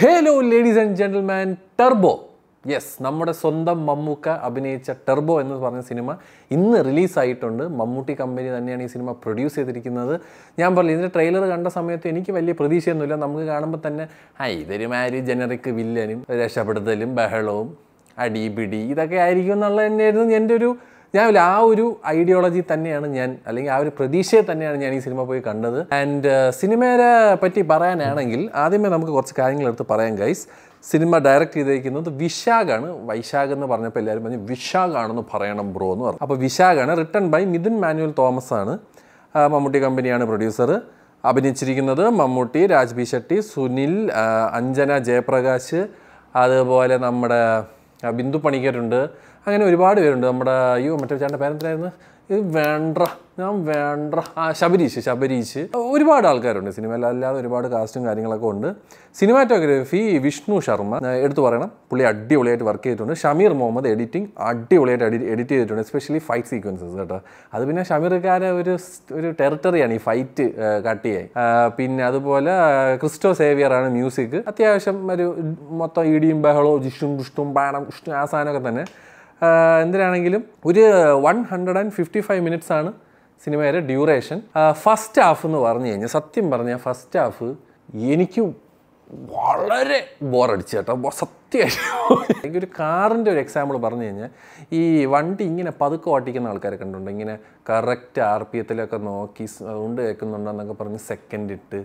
hello ladies and gentleman turbo yes നമ്മുടെ സ്വന്തം മമ്മൂക്ക അഭിനയിച്ച ടെർബോ എന്ന് പറഞ്ഞ സിനിമ ഇന്ന് റിലീസായിട്ടുണ്ട് മമ്മൂട്ടി കമ്പനി തന്നെയാണ് ഈ സിനിമ പ്രൊഡ്യൂസ് ചെയ്തിരിക്കുന്നത് ഞാൻ പറഞ്ഞു ഇതിൻ്റെ ട്രെയിലർ കണ്ട സമയത്ത് എനിക്ക് വലിയ പ്രതീക്ഷയൊന്നുമില്ല നമുക്ക് കാണുമ്പോൾ തന്നെ ആ മാരി ജനറിക്ക് വില്ലനും രക്ഷപ്പെടുത്തലും ബഹളവും അടിപിടി ഇതൊക്കെ ആയിരിക്കും എന്നുള്ളത് തന്നെയായിരുന്നു എൻ്റെ ഒരു ഞാൻ ആ ഒരു ഐഡിയോളജി തന്നെയാണ് ഞാൻ അല്ലെങ്കിൽ ആ ഒരു പ്രതീക്ഷയെ തന്നെയാണ് ഞാൻ ഈ സിനിമ പോയി കണ്ടത് ആൻഡ് സിനിമയെ uh, പറ്റി പറയാനാണെങ്കിൽ ആദ്യമേ നമുക്ക് കുറച്ച് കാര്യങ്ങൾ എടുത്ത് പറയാം ഗൈസ് സിനിമ ഡയറക്റ്റ് ചെയ്തിരിക്കുന്നത് വിശാഖാണ് വൈശാഖ് എന്ന് പറഞ്ഞപ്പോൾ എല്ലാവരും പറഞ്ഞു വിശാഖാണെന്ന് പറയണം ബ്രോ എന്ന് പറഞ്ഞു അപ്പോൾ വിശാഖാണ് റിട്ടേൺ ബൈ മിഥുൻ മാനുവൽ തോമസ് ആണ് മമ്മൂട്ടി കമ്പനിയാണ് പ്രൊഡ്യൂസർ അഭിനയിച്ചിരിക്കുന്നത് മമ്മൂട്ടി രാജ്ബി ഷെട്ടി സുനിൽ അഞ്ജന ജയപ്രകാശ് അതുപോലെ നമ്മുടെ ബിന്ദു പണിക്കരുണ്ട് അങ്ങനെ ഒരുപാട് പേരുണ്ട് നമ്മുടെ അയ്യോ മറ്റേ ചേട്ടൻ്റെ പേരെന്തായിരുന്നു ഇത് വേണ്ട ഞാൻ വേണ്ട ആ ശബരീഷ് ശബരീഷ് ഒരുപാട് ആൾക്കാരുണ്ട് സിനിമയിൽ അല്ലാതെ ഒരുപാട് കാസ്റ്റും കാര്യങ്ങളൊക്കെ ഉണ്ട് സിനിമാറ്റോഗ്രഫി വിഷ്ണു ശർമ്മ എടുത്തു പറയണം പുള്ളി അടിപൊളിയായിട്ട് വർക്ക് ചെയ്തിട്ടുണ്ട് ഷമീർ മുഹമ്മദ് എഡിറ്റിംഗ് അടിപൊളിയായിട്ട് എഡിറ്റ് ചെയ്തിട്ടുണ്ട് എസ്പെഷ്യലി ഫൈറ്റ് സീക്വൻസസ് കേട്ടോ അത് പിന്നെ ഷമീർക്കാരെ ഒരു ഒരു ടെറിട്ടറിയാണ് ഈ ഫൈറ്റ് ചെയ്യാൻ പിന്നെ അതുപോലെ ക്രിസ്റ്റോ സേവിയർ ആണ് മ്യൂസിക് അത്യാവശ്യം ഒരു മൊത്തം ഇടിയും ബഹളോ ജിഷും ബുഷ്ടും ബാണം ഉഷ്ടും ആ സാധനമൊക്കെ തന്നെ എന്തിനാണെങ്കിലും ഒരു one hundred and fifty five minutes ആണ് സിനിമയുടെ ഡ്യൂറേഷൻ ഫസ്റ്റ് ഹാഫ് എന്ന് പറഞ്ഞു കഴിഞ്ഞാൽ സത്യം പറഞ്ഞാൽ ഫസ്റ്റ് ഹാഫ് എനിക്ക് വളരെ ബോറടിച്ചു കേട്ടോ സത്യമായിട്ട് എനിക്കൊരു കാറിൻ്റെ ഒരു എക്സാമ്പിൾ പറഞ്ഞു കഴിഞ്ഞാൽ ഈ വണ്ടി ഇങ്ങനെ പതുക്കെ ഓട്ടിക്കുന്ന ആൾക്കാരെ കണ്ടുണ്ട് ഇങ്ങനെ കറക്റ്റ് ആർ പി എത്തിലൊക്കെ നോക്കി സൗണ്ട് കേൾക്കുന്നുണ്ടെന്നൊക്കെ പറഞ്ഞ് സെക്കൻഡ് ഇട്ട്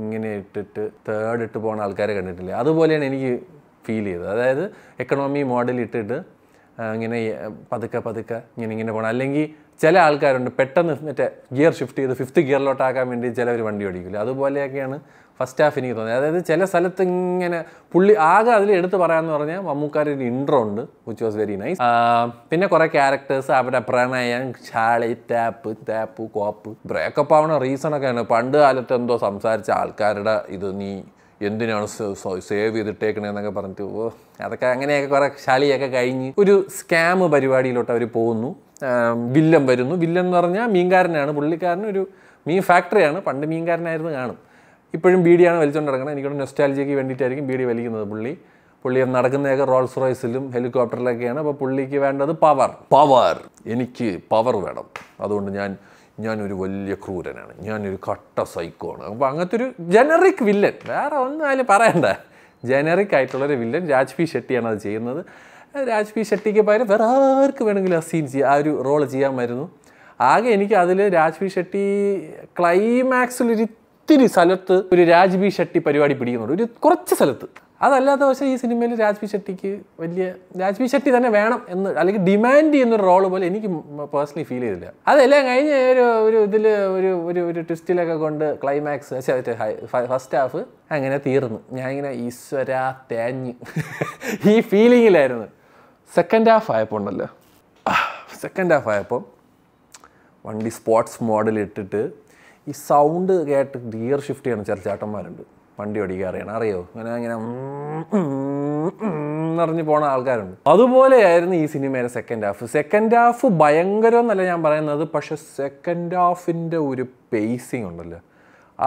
ഇങ്ങനെ ഇട്ടിട്ട് തേർഡ് ഇട്ട് പോകുന്ന ആൾക്കാരെ കണ്ടിട്ടില്ല അതുപോലെയാണ് എനിക്ക് ഫീൽ ചെയ്തത് അതായത് എക്കണോമി മോഡൽ ഇട്ടിട്ട് ഇങ്ങനെ പതുക്കെ പതുക്കെ ഇങ്ങനെ ഇങ്ങനെ പോകണം അല്ലെങ്കിൽ ചില ആൾക്കാരുണ്ട് പെട്ടെന്ന് മറ്റേ ഗിയർ ഷിഫ്റ്റ് ചെയ്ത് ഫിഫ്ത്ത് ഗിയറിലോട്ടാക്കാൻ വേണ്ടി ചിലവർ വണ്ടി ഓടിക്കില്ല അതുപോലെയൊക്കെയാണ് ഫസ്റ്റ് ഹാഫ് എനിക്ക് തോന്നിയത് അതായത് ചില സ്ഥലത്ത് ഇങ്ങനെ പുള്ളി ആകെ അതിൽ എടുത്ത് പറയാമെന്ന് പറഞ്ഞാൽ മമ്മൂക്കാരുടെ ഇൻട്രോ ഉണ്ട് വിച്ച് വാസ് വെരി നൈസ് പിന്നെ കുറേ ക്യാരക്ടേഴ്സ് അവിടെ പ്രണയം ചാളി ടാപ്പ് ടാപ്പ് കോപ്പ് ബ്രേക്കപ്പ് ആവണ റീസൺ ഒക്കെയാണ് പണ്ട് കാലത്ത് എന്തോ സംസാരിച്ച ആൾക്കാരുടെ ഇത് നീ എന്തിനാണ് സേവ് ചെയ്തിട്ടേക്കണേന്നൊക്കെ പറഞ്ഞിട്ട് ഓ അതൊക്കെ അങ്ങനെയൊക്കെ കുറേ ശാലിയൊക്കെ കഴിഞ്ഞ് ഒരു സ്കാം പരിപാടിയിലോട്ട് അവർ പോകുന്നു വില്ലൻ വരുന്നു വില്ലൻ എന്ന് പറഞ്ഞാൽ മീൻകാരനാണ് ഒരു മീൻ ഫാക്ടറിയാണ് പണ്ട് മീൻകാരനായിരുന്നു കാണും ഇപ്പോഴും ബീഡിയാണ് വലിച്ചുകൊണ്ട് നടക്കുന്നത് എനിക്കൊരു നെസ്റ്റാലജിക്ക് വേണ്ടിയിട്ടായിരിക്കും ബീഡി വലിക്കുന്നത് പുള്ളി പുള്ളി നടക്കുന്നതൊക്കെ റോൾസ് റോയ്സിലും ഹെലികോപ്റ്ററിലൊക്കെയാണ് അപ്പോൾ പുള്ളിക്ക് വേണ്ടത് പവർ പവർ എനിക്ക് പവർ വേണം അതുകൊണ്ട് ഞാൻ ഞാനൊരു വലിയ ക്രൂരനാണ് ഞാനൊരു കട്ട സൈക്കോ ആണ് അപ്പോൾ അങ്ങനത്തെ ഒരു ജനറിക് വില്ലൻ വേറെ ഒന്നും അതിൽ പറയണ്ട ജനറിക് ആയിട്ടുള്ളൊരു വില്ലൻ രാജ് പി ഷെട്ടിയാണ് അത് ചെയ്യുന്നത് രാജ് പി ഷെട്ടിക്ക് പകരം വേറെ ആർക്ക് വേണമെങ്കിലും ആ സീൻ ചെയ്യുക ആ ഒരു റോൾ ചെയ്യാമായിരുന്നു ആകെ എനിക്ക് അതിൽ രാജ് പി ഷെട്ടി ക്ലൈമാക്സിൽ ഒരു ഇത്തിരി സ്ഥലത്ത് ഒരു രാജ് പി ഷെട്ടി പരിപാടി പിടിക്കുന്നുണ്ട് ഒരു കുറച്ച് സ്ഥലത്ത് അതല്ലാത്ത പക്ഷേ ഈ സിനിമയിൽ രാജ്വി ഷെട്ടിക്ക് വലിയ രാജ്വി ഷെട്ടി തന്നെ വേണം എന്ന് അല്ലെങ്കിൽ ഡിമാൻഡ് ചെയ്യുന്ന ഒരു റോൾ പോലെ എനിക്ക് പേഴ്സണലി ഫീൽ ചെയ്തില്ല അതെല്ലാം കഴിഞ്ഞ ഒരു ഒരു ഇതിൽ ഒരു ഒരു ഒരു ട്വിസ്റ്റിലൊക്കെ കൊണ്ട് ക്ലൈമാക്സ് ഫസ്റ്റ് ഹാഫ് അങ്ങനെ തീർന്നു ഇങ്ങനെ ഈശ്വര തേഞ്ഞ് ഈ ഫീലിങ്ങിലായിരുന്നു സെക്കൻഡ് ഹാഫ് ആയപ്പോൾ ഉണ്ടല്ലോ സെക്കൻഡ് ഹാഫ് ആയപ്പോൾ വണ്ടി സ്പോർട്സ് മോഡൽ ഇട്ടിട്ട് ഈ സൗണ്ട് കേട്ട് ഗിയർ ഷിഫ്റ്റ് ചെയ്യണം ചില ചേട്ടന്മാരുണ്ട് വണ്ടി ഓടിക്കാൻ അറിയണം അറിയോ അങ്ങനെ അങ്ങനെ എന്നറിഞ്ഞ് പോണ ആൾക്കാരുണ്ട് അതുപോലെയായിരുന്നു ഈ സിനിമയുടെ സെക്കൻഡ് ഹാഫ് സെക്കൻഡ് ഹാഫ് ഭയങ്കരം എന്നല്ല ഞാൻ പറയുന്നത് പക്ഷെ സെക്കൻഡ് ഹാഫിൻ്റെ ഒരു പേസിങ് ഉണ്ടല്ലോ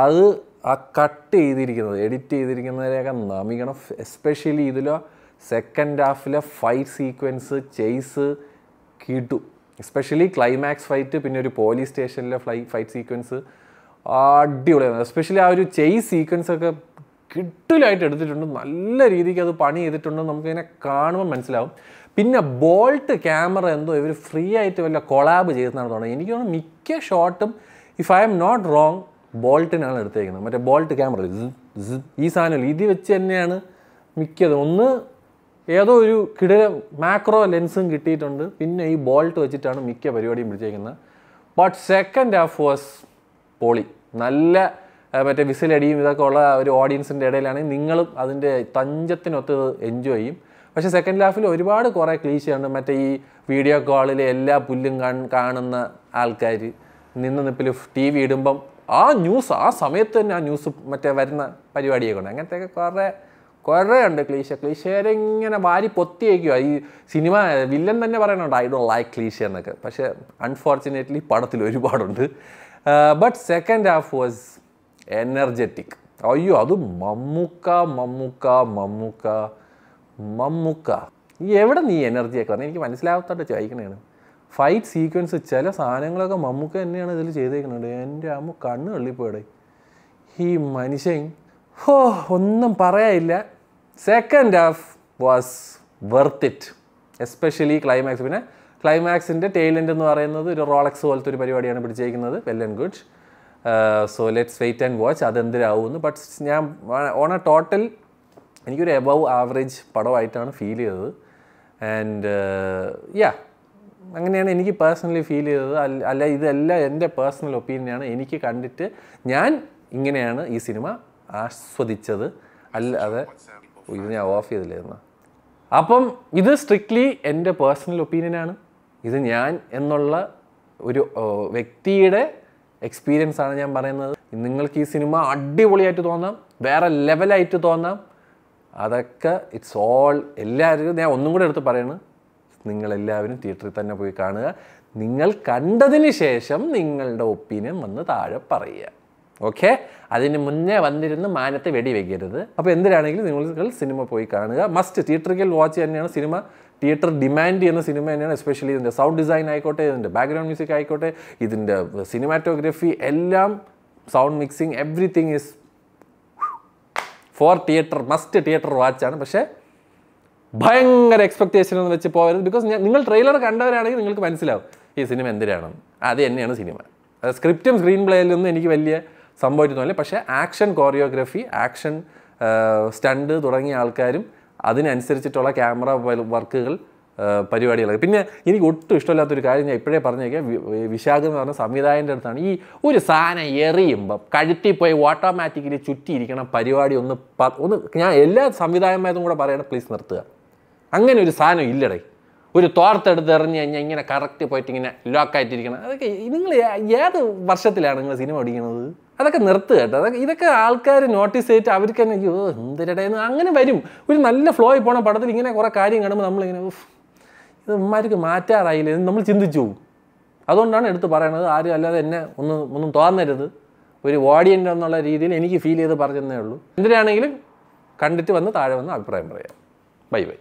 അത് ആ കട്ട് ചെയ്തിരിക്കുന്നത് എഡിറ്റ് ചെയ്തിരിക്കുന്നതിനെയൊക്കെ നമിക്കണം എസ്പെഷ്യലി ഇതിലോ സെക്കൻഡ് ഹാഫിലെ ഫൈറ്റ് സീക്വൻസ് ചേസ് കിട്ടു എസ്പെഷ്യലി ക്ലൈമാക്സ് ഫൈറ്റ് പിന്നെ ഒരു പോലീസ് സ്റ്റേഷനിലെ ഫ്ലൈ ഫൈറ്റ് സീക്വൻസ് അടിപൊളിയായിരുന്നു എസ്പെഷ്യലി ആ ഒരു ചെയ് സീക്വൻസ് ഒക്കെ കിട്ടിലായിട്ട് എടുത്തിട്ടുണ്ട് നല്ല രീതിക്ക് അത് പണി ചെയ്തിട്ടുണ്ട് നമുക്കിങ്ങനെ കാണുമ്പോൾ മനസ്സിലാവും പിന്നെ ബോൾട്ട് ക്യാമറ എന്തോ ഇവർ ഫ്രീ ആയിട്ട് വല്ല കൊളാബ് ചെയ്തെന്നാണ് തോന്നുന്നത് എനിക്ക് തോന്നുന്നു മിക്ക ഷോട്ടും if I am not wrong ബോൾട്ടിനാണ് എടുത്തേക്കുന്നത് മറ്റേ ബോൾട്ട് ക്യാമറ ഈ സാധനം ഇത് വെച്ച് തന്നെയാണ് മിക്കത് ഒന്ന് ഏതോ ഒരു കിട മാക്രോ ലെൻസും കിട്ടിയിട്ടുണ്ട് പിന്നെ ഈ ബോൾട്ട് വെച്ചിട്ടാണ് മിക്ക പരിപാടിയും പിടിച്ചേക്കുന്നത് ബട്ട് സെക്കൻഡ് ഹാഫ് വാസ് പോളി നല്ല മറ്റേ വിസിലടിയും ഇതൊക്കെ ഉള്ള ഒരു ഓഡിയൻസിൻ്റെ ഇടയിലാണെങ്കിൽ നിങ്ങളും അതിൻ്റെ തഞ്ചത്തിനൊത്ത് എൻജോയ് ചെയ്യും പക്ഷേ സെക്കൻഡ് ഹാഫിൽ ഒരുപാട് കുറേ ക്ലീശയുണ്ട് മറ്റേ ഈ വീഡിയോ കോളിൽ എല്ലാ പുല്ലും കാണുന്ന ആൾക്കാർ നിന്ന് നിപ്പിൽ ടി വി ഇടുമ്പം ആ ന്യൂസ് ആ സമയത്ത് തന്നെ ആ ന്യൂസ് മറ്റേ വരുന്ന പരിപാടിയൊക്കെ ഉണ്ട് അങ്ങനത്തെയൊക്കെ കുറേ കുറേ ഉണ്ട് ക്ലീശ ക്ലീശേരെ ഇങ്ങനെ വാരി പൊത്തിയേക്കുക ഈ സിനിമ വില്ലൻ തന്നെ പറയണുണ്ട് ഐ ഡോണ്ട് ലൈക്ക് ക്ലീശ എന്നൊക്കെ പക്ഷേ അൺഫോർച്ചുനേറ്റ്ലി പടത്തിൽ ഒരുപാടുണ്ട് but second half was energetic അയ്യോ അത് മമ്മൂക്ക മമ്മൂക്ക മമ്മൂക്ക മമ്മൂക്ക എവിടെ നീ എനർജി എനർജിയൊക്കെ പറഞ്ഞാൽ എനിക്ക് മനസ്സിലാവാത്തോട്ട് ചോദിക്കണേണ് ഫൈറ്റ് സീക്വൻസ് ചില സാധനങ്ങളൊക്കെ മമ്മൂക്ക തന്നെയാണ് ഇതിൽ ചെയ്തേക്കുന്നത് എൻ്റെ അമ്മ കണ്ണ് തള്ളിപ്പോയടെ ഈ മനുഷ്യൻ ഹോ ഒന്നും പറയാനില്ല second half was worth it especially climax പിന്നെ ക്ലൈമാക്സിൻ്റെ ടെയിലൻ്റ് എന്ന് പറയുന്നത് ഒരു റോളക്സ് പോലത്തെ ഒരു പരിപാടിയാണ് പിടിച്ചേക്കുന്നത് well and good so let's wait and watch അതെന്തിനാവുമെന്ന് ബട്ട് ഞാൻ ഓൺ എ ടോട്ടൽ എനിക്കൊരു എബവ് ആവറേജ് പടമായിട്ടാണ് ഫീൽ ചെയ്തത് ആൻഡ് യാ uh, അങ്ങനെയാണ് എനിക്ക് പേഴ്സണലി ഫീൽ ചെയ്തത് അല്ല ഇതെല്ലാം എൻ്റെ പേഴ്സണൽ ഒപ്പീനിയനാണ് എനിക്ക് കണ്ടിട്ട് ഞാൻ ഇങ്ങനെയാണ് ഈ സിനിമ ആസ്വദിച്ചത് അല്ല അതെ ഇത് ഞാൻ ഓഫ് ചെയ്തില്ലായിരുന്നു അപ്പം ഇത് സ്ട്രിക്ട്ലി എൻ്റെ പേഴ്സണൽ ഒപ്പീനിയനാണ് ഇത് ഞാൻ എന്നുള്ള ഒരു വ്യക്തിയുടെ എക്സ്പീരിയൻസ് ആണ് ഞാൻ പറയുന്നത് നിങ്ങൾക്ക് ഈ സിനിമ അടിപൊളിയായിട്ട് തോന്നാം വേറെ ലെവലായിട്ട് തോന്നാം അതൊക്കെ ഇറ്റ്സ് ഓൾ എല്ലാവരും ഞാൻ ഒന്നും കൂടെ എടുത്ത് പറയുന്നു നിങ്ങളെല്ലാവരും തിയേറ്ററിൽ തന്നെ പോയി കാണുക നിങ്ങൾ കണ്ടതിന് ശേഷം നിങ്ങളുടെ ഒപ്പീനിയൻ വന്ന് താഴെ പറയുക ഓക്കെ അതിന് മുന്നേ വന്നിരുന്ന് മാനത്തെ വെടി വെക്കരുത് അപ്പോൾ എന്തിനാണെങ്കിലും നിങ്ങൾ സിനിമ പോയി കാണുക മസ്റ്റ് തിയേറ്ററിൽ വാച്ച് തന്നെയാണ് സിനിമ തിയേറ്റർ ഡിമാൻഡ് ചെയ്യുന്ന സിനിമ തന്നെയാണ് എസ്പെഷ്യലി ഇതിൻ്റെ സൗണ്ട് ഡിസൈൻ ആയിക്കോട്ടെ ഇതിൻ്റെ ബാക്ക്ഗ്രൗണ്ട് മ്യൂസിക് ആയിക്കോട്ടെ ഇതിൻ്റെ സിനിമാറ്റോഗ്രഫി എല്ലാം sound mixing everything is for theatre must theatre വാച്ചാണ് പക്ഷേ ഭയങ്കര എക്സ്പെക്റ്റേഷൻ എന്ന് വെച്ച് പോകരുത് ബിക്കോസ് നിങ്ങൾ ട്രെയിലർ കണ്ടവരാണെങ്കിൽ നിങ്ങൾക്ക് മനസ്സിലാവും ഈ സിനിമ എന്തിനാണെന്ന് അത് തന്നെയാണ് സിനിമ സ്ക്രിപ്റ്റും സ്ക്രീൻ നിന്നും എനിക്ക് വലിയ സംഭവിച്ചിട്ടൊന്നുമില്ല പക്ഷേ ആക്ഷൻ കോറിയോഗ്രഫി ആക്ഷൻ സ്റ്റണ്ട് തുടങ്ങിയ ആൾക്കാരും അതിനനുസരിച്ചിട്ടുള്ള ക്യാമറ വർക്കുകൾ പരിപാടികളൊക്കെ പിന്നെ എനിക്ക് ഒട്ടും ഇഷ്ടമില്ലാത്തൊരു കാര്യം ഞാൻ ഇപ്പോഴേ പറഞ്ഞേക്കാം വിശാഖ എന്ന് പറഞ്ഞ സംവിധായകൻ്റെ അടുത്താണ് ഈ ഒരു സാധനം എറിയുമ്പം കഴുത്തി പോയി ഓട്ടോമാറ്റിക്കലി ചുറ്റിയിരിക്കണം പരിപാടി ഒന്ന് ഒന്ന് ഞാൻ എല്ലാ സംവിധായകന്മാരും കൂടെ പറയണം പ്ലീസ് നിർത്തുക അങ്ങനെ ഒരു സാധനം ഇല്ലടേ ഒരു തോർത്തെടുത്ത് എറിഞ്ഞ് കഴിഞ്ഞാൽ ഇങ്ങനെ കറക്റ്റ് പോയിട്ട് ഇങ്ങനെ ലോക്കായിട്ടിരിക്കണം അതൊക്കെ നിങ്ങൾ ഏത് വർഷത്തിലാണ് നിങ്ങൾ സിനിമ പഠിക്കുന്നത് അതൊക്കെ നിർത്തുക കേട്ടോ അതൊക്കെ ഇതൊക്കെ ആൾക്കാർ നോട്ടീസ് ചെയ്തിട്ട് അവർക്ക് തന്നെ അയ്യോ എന്തിരടേന്ന് അങ്ങനെ വരും ഒരു നല്ല ഫ്ലോയിൽ പോണ പടത്തിൽ ഇങ്ങനെ കുറേ കാര്യം കാണുമ്പോൾ നമ്മളിങ്ങനെ ഇത് ഉമ്മാർക്ക് മാറ്റാറായില്ല നമ്മൾ ചിന്തിച്ചു പോകും അതുകൊണ്ടാണ് എടുത്ത് പറയണത് ആരും അല്ലാതെ എന്നെ ഒന്ന് ഒന്നും തോന്നരുത് ഒരു ഓഡിയൻ്റ് എന്നുള്ള രീതിയിൽ എനിക്ക് ഫീൽ ചെയ്ത് പറഞ്ഞതേ ഉള്ളൂ എന്തിനാണെങ്കിലും കണ്ടിട്ട് വന്ന് താഴെ വന്ന് അഭിപ്രായം പറയാം ബൈ ബൈ